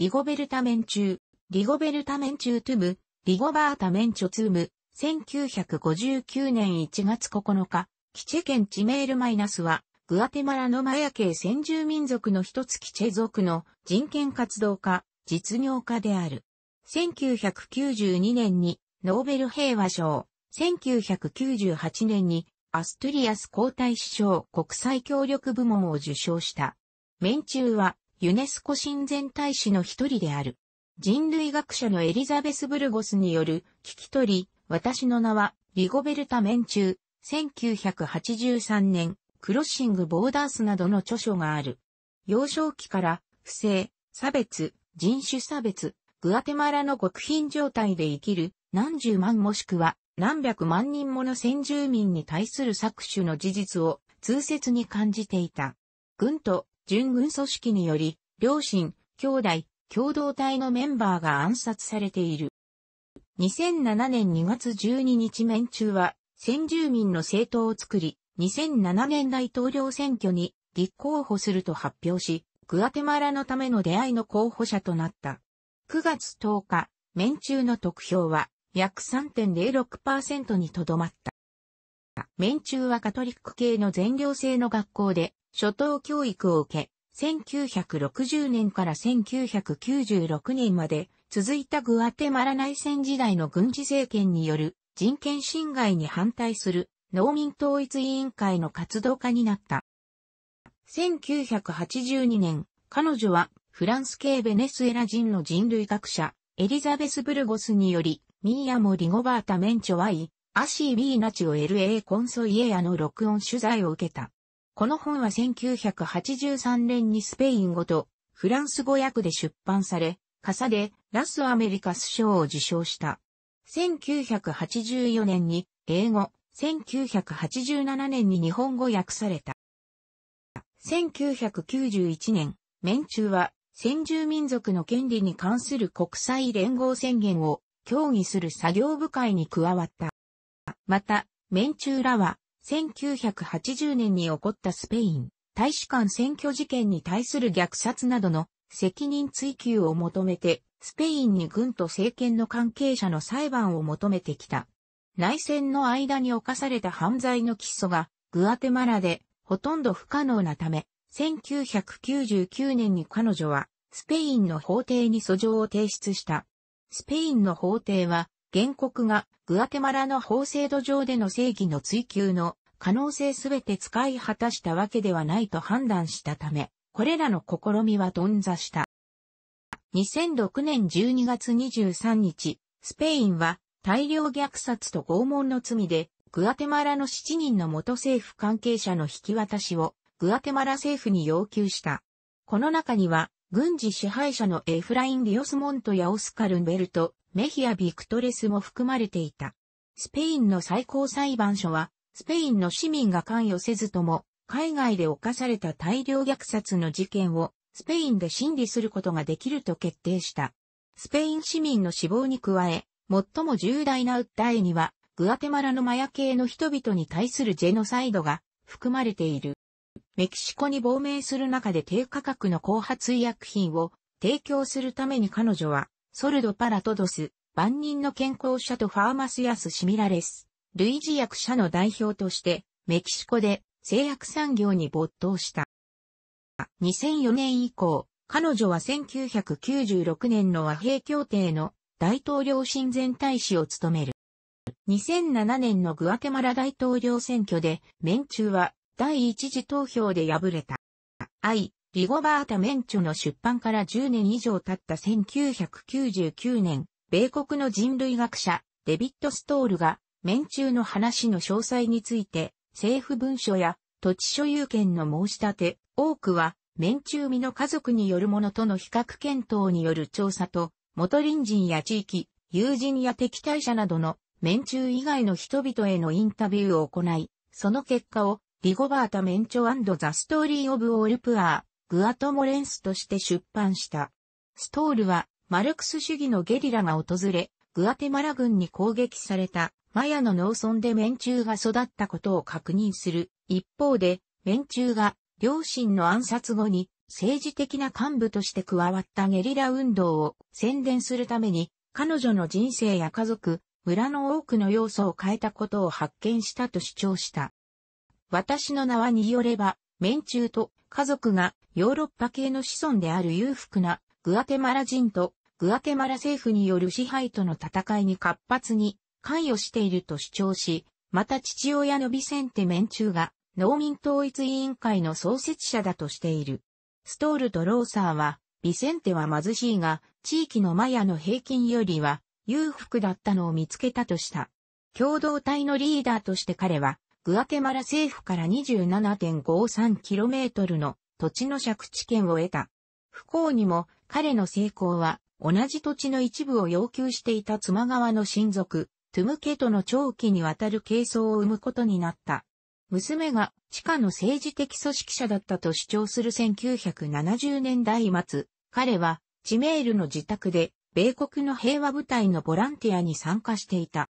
リゴベルタ・メンチュー、リゴベルタ・メンチュー・トゥム、リゴバータ・メンチョ・ツーム、1959年1月9日、キチェ県チメールマイナスは、グアテマラのマヤ系先住民族の一つキチェ族の人権活動家、実業家である。1992年にノーベル平和賞、1998年にアストリアス皇太子賞国際協力部門を受賞した。メンチューはユネスコ親善大使の一人である。人類学者のエリザベス・ブルゴスによる聞き取り、私の名は、リゴベルタ・メンチュー、1983年、クロッシング・ボーダースなどの著書がある。幼少期から、不正、差別、人種差別、グアテマラの極貧状態で生きる、何十万もしくは、何百万人もの先住民に対する搾取の事実を、通説に感じていた。軍と準軍組織により、両親、兄弟、共同体のメンバーが暗殺されている。2007年2月12日面中は、先住民の政党を作り、2007年大統領選挙に立候補すると発表し、グアテマラのための出会いの候補者となった。9月10日、面中の得票は約3.06%にとどまった。面中はカトリック系の全寮制の学校で、初等教育を受け、1960年から1996年まで続いたグアテマラ内戦時代の軍事政権による人権侵害に反対する農民統一委員会の活動家になった。1982年、彼女はフランス系ベネスエラ人の人類学者、エリザベス・ブルゴスにより、ミーアモ・リゴバータ・メンチョワイ、アシー・ビーナチオ・エル・エー・コンソイエアの録音取材を受けた。この本は1983年にスペイン語とフランス語訳で出版され、傘でラスアメリカス賞を受賞した。1984年に英語、1987年に日本語訳された。1991年、面中は先住民族の権利に関する国際連合宣言を協議する作業部会に加わった。また、面中らは1980年に起こったスペイン大使館選挙事件に対する虐殺などの責任追及を求めて、スペインに軍と政権の関係者の裁判を求めてきた。内戦の間に犯された犯罪の基礎が、グアテマラでほとんど不可能なため、1999年に彼女は、スペインの法廷に訴状を提出した。スペインの法廷は、原告がグアテマラの法制度上での正義の追求の可能性すべて使い果たしたわけではないと判断したため、これらの試みは頓挫した。2006年12月23日、スペインは大量虐殺と拷問の罪で、グアテマラの7人の元政府関係者の引き渡しをグアテマラ政府に要求した。この中には、軍事支配者のエフライン・ディオスモントやオスカル・ンベルト、メヒア・ビクトレスも含まれていた。スペインの最高裁判所は、スペインの市民が関与せずとも、海外で犯された大量虐殺の事件を、スペインで審理することができると決定した。スペイン市民の死亡に加え、最も重大な訴えには、グアテマラのマヤ系の人々に対するジェノサイドが含まれている。メキシコに亡命する中で低価格の後発医薬品を提供するために彼女は、ソルド・パラトドス、万人の健康者とファーマスヤス・シミラレス、類似薬者の代表として、メキシコで製薬産業に没頭した。2004年以降、彼女は1996年の和平協定の大統領親善大使を務める。2007年のグアテマラ大統領選挙で、メンチュは第一次投票で敗れた。愛、リゴバータ・メンチュの出版から10年以上経った1999年、米国の人類学者、デビッド・ストールが面中の話の詳細について、政府文書や土地所有権の申し立て、多くは、面中身の家族によるものとの比較検討による調査と、元隣人や地域、友人や敵対者などの面中以外の人々へのインタビューを行い、その結果を、リゴバータ・メンチョザ・ストーリー・オブ・オール・プアー、グアトモレンスとして出版した。ストールは、マルクス主義のゲリラが訪れ、グアテマラ軍に攻撃されたマヤの農村で面中が育ったことを確認する。一方で、面中が両親の暗殺後に政治的な幹部として加わったゲリラ運動を宣伝するために、彼女の人生や家族、村の多くの要素を変えたことを発見したと主張した。私の名はによれば、面中と家族がヨーロッパ系の子孫である裕福なグアテマラ人とグアテマラ政府による支配との戦いに活発に関与していると主張し、また父親のビセンテ・メンチューが農民統一委員会の創設者だとしている。ストールとローサーは、ビセンテは貧しいが、地域のマヤの平均よりは裕福だったのを見つけたとした。共同体のリーダーとして彼は、グアテマラ政府から 27.53km の土地の借地権を得た。不幸にも彼の成功は同じ土地の一部を要求していた妻側の親族、トゥムケとの長期にわたる係争を生むことになった。娘が地下の政治的組織者だったと主張する1970年代末、彼はチメールの自宅で米国の平和部隊のボランティアに参加していた。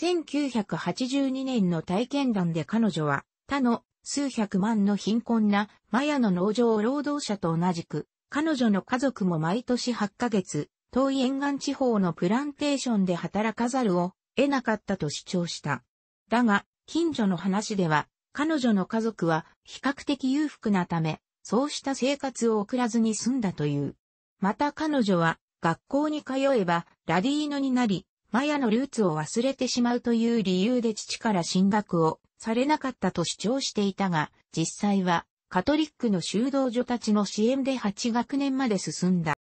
1982年の体験談で彼女は他の数百万の貧困なマヤの農場労働者と同じく、彼女の家族も毎年8ヶ月、遠い沿岸地方のプランテーションで働かざるを得なかったと主張した。だが、近所の話では、彼女の家族は比較的裕福なため、そうした生活を送らずに済んだという。また彼女は、学校に通えば、ラディーノになり、マヤのルーツを忘れてしまうという理由で父から進学をされなかったと主張していたが、実際は、カトリックの修道女たちの支援で8学年まで進んだ。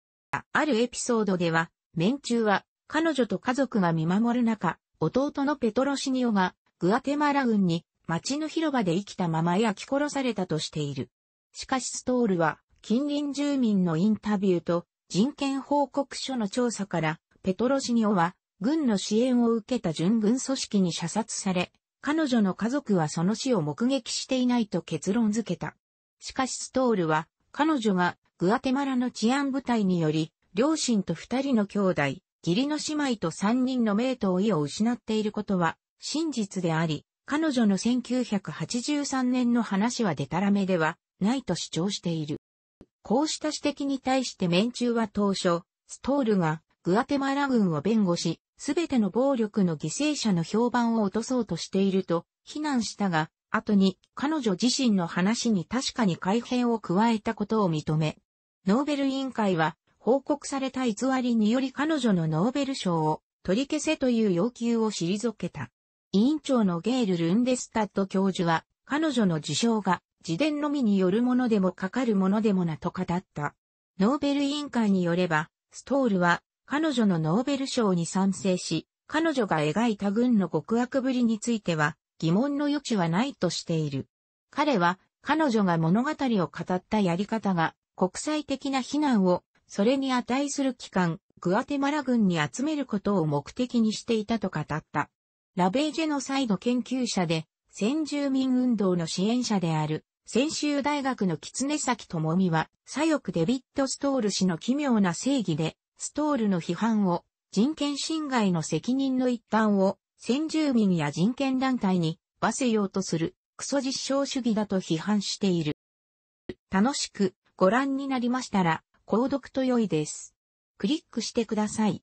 あるエピソードでは、面中は彼女と家族が見守る中、弟のペトロシニオがグアテマラ軍に町の広場で生きたまま焼き殺されたとしている。しかしストールは近隣住民のインタビューと人権報告書の調査からペトロシニオは軍の支援を受けた準軍組織に射殺され、彼女の家族はその死を目撃していないと結論付けた。しかしストールは彼女がグアテマラの治安部隊により、両親と二人の兄弟、義理の姉妹と三人の名と老を失っていることは真実であり、彼女の1983年の話はデタラメではないと主張している。こうした指摘に対して面中は当初、ストールがグアテマラ軍を弁護し、すべての暴力の犠牲者の評判を落とそうとしていると非難したが、後に彼女自身の話に確かに改変を加えたことを認め、ノーベル委員会は報告された偽りにより彼女のノーベル賞を取り消せという要求を退けた。委員長のゲール・ルンデスタッド教授は彼女の受賞が自伝のみによるものでもかかるものでもなと語った。ノーベル委員会によれば、ストールは彼女のノーベル賞に賛成し、彼女が描いた軍の極悪ぶりについては、疑問の余地はないとしている。彼は彼女が物語を語ったやり方が国際的な非難をそれに値する機関、グアテマラ軍に集めることを目的にしていたと語った。ラベージェノサイド研究者で先住民運動の支援者である先州大学の狐崎智美は左翼デビッド・ストール氏の奇妙な正義でストールの批判を人権侵害の責任の一端を先住民や人権団体に罰せようとするクソ実証主義だと批判している。楽しくご覧になりましたら、購読と良いです。クリックしてください。